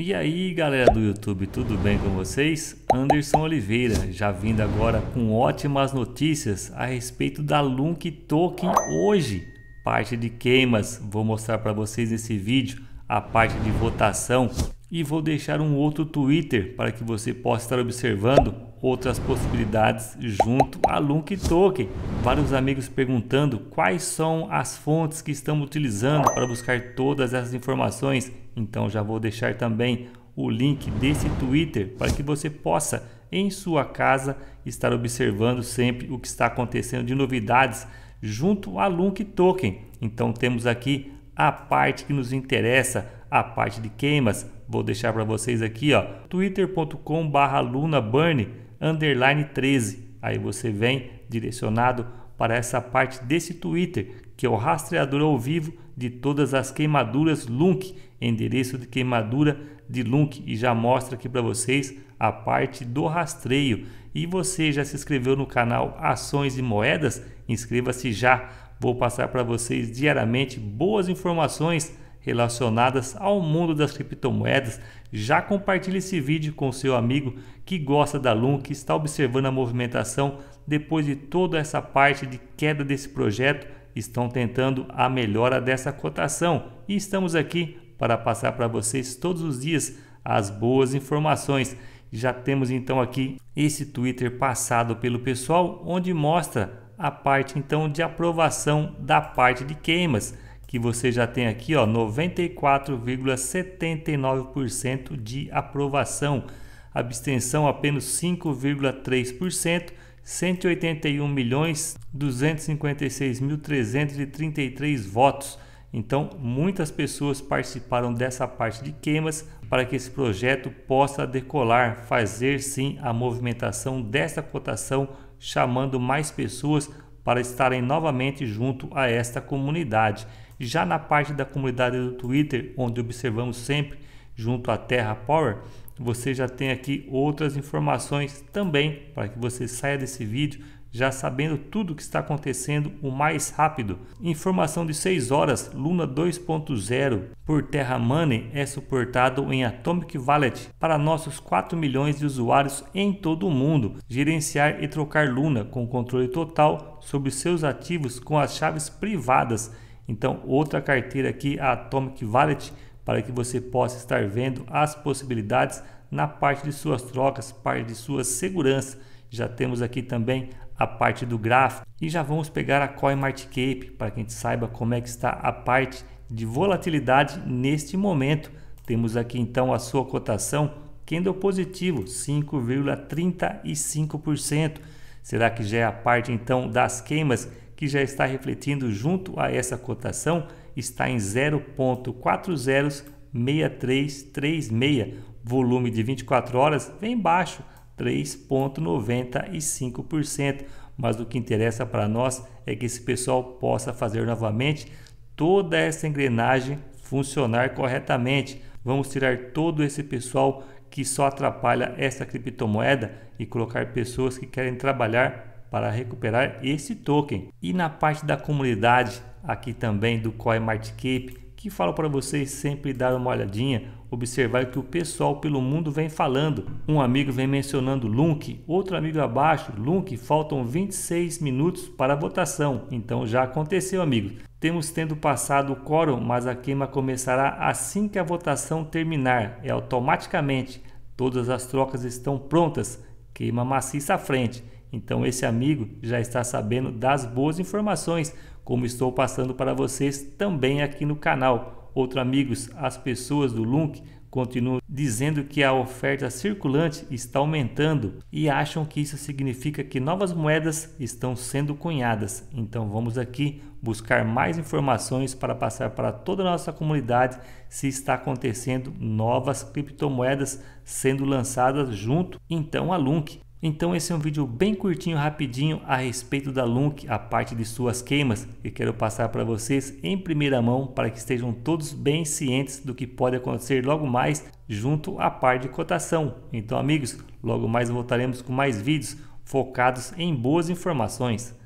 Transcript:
E aí galera do YouTube, tudo bem com vocês? Anderson Oliveira, já vindo agora com ótimas notícias a respeito da Lunk Token hoje. Parte de queimas, vou mostrar para vocês nesse vídeo a parte de votação e vou deixar um outro Twitter para que você possa estar observando outras possibilidades junto à Lunk Token. Vários amigos perguntando quais são as fontes que estamos utilizando para buscar todas essas informações então já vou deixar também o link desse Twitter para que você possa em sua casa estar observando sempre o que está acontecendo de novidades junto a Lunk Token. Então temos aqui a parte que nos interessa, a parte de queimas. Vou deixar para vocês aqui, ó, twittercom lunaburn13 13. Aí você vem direcionado para essa parte desse Twitter, que é o rastreador ao vivo de todas as queimaduras Lunk, endereço de queimadura de Lunk e já mostra aqui para vocês a parte do rastreio. E você já se inscreveu no canal Ações e Moedas? Inscreva-se já. Vou passar para vocês diariamente boas informações relacionadas ao mundo das criptomoedas, já compartilhe esse vídeo com seu amigo que gosta da LUM, que está observando a movimentação depois de toda essa parte de queda desse projeto, estão tentando a melhora dessa cotação e estamos aqui para passar para vocês todos os dias as boas informações. Já temos então aqui esse Twitter passado pelo pessoal onde mostra a parte então de aprovação da parte de queimas que você já tem aqui, ó, 94,79% de aprovação, abstenção apenas 5,3%. 181 milhões 256 mil 333 votos. Então, muitas pessoas participaram dessa parte de queimas para que esse projeto possa decolar, fazer sim a movimentação dessa cotação, chamando mais pessoas para estarem novamente junto a esta comunidade. Já na parte da comunidade do Twitter, onde observamos sempre junto à Terra Power, você já tem aqui outras informações também para que você saia desse vídeo já sabendo tudo o que está acontecendo o mais rápido. Informação de 6 horas, Luna 2.0 por Terra Money é suportado em Atomic Wallet para nossos 4 milhões de usuários em todo o mundo. Gerenciar e trocar Luna com controle total sobre seus ativos com as chaves privadas então, outra carteira aqui, a Atomic Wallet, para que você possa estar vendo as possibilidades na parte de suas trocas, parte de sua segurança. Já temos aqui também a parte do gráfico e já vamos pegar a CoinMarketCap para que a gente saiba como é que está a parte de volatilidade neste momento. Temos aqui então a sua cotação candle positivo 5,35%. Será que já é a parte então das queimas que já está refletindo junto a essa cotação está em 0,406336, volume de 24 horas vem baixo, 3,95%. Mas o que interessa para nós é que esse pessoal possa fazer novamente toda essa engrenagem funcionar corretamente. Vamos tirar todo esse pessoal que só atrapalha essa criptomoeda e colocar pessoas que querem trabalhar para recuperar esse token. E na parte da comunidade aqui também do CoinMarketCap, que falo para vocês sempre dar uma olhadinha, observar que o pessoal pelo mundo vem falando. Um amigo vem mencionando Lunk, outro amigo abaixo, Lunk, faltam 26 minutos para a votação. Então já aconteceu, amigos. Temos tendo passado o quórum, mas a queima começará assim que a votação terminar. É automaticamente. Todas as trocas estão prontas. Queima maciça à frente. Então esse amigo já está sabendo das boas informações, como estou passando para vocês também aqui no canal. Outro amigos, as pessoas do LUNC continuam dizendo que a oferta circulante está aumentando e acham que isso significa que novas moedas estão sendo cunhadas. Então vamos aqui buscar mais informações para passar para toda a nossa comunidade se está acontecendo novas criptomoedas sendo lançadas junto então a LUNC. Então esse é um vídeo bem curtinho, rapidinho a respeito da LUNC, a parte de suas queimas que quero passar para vocês em primeira mão para que estejam todos bem cientes do que pode acontecer logo mais junto à parte de cotação. Então amigos, logo mais voltaremos com mais vídeos focados em boas informações.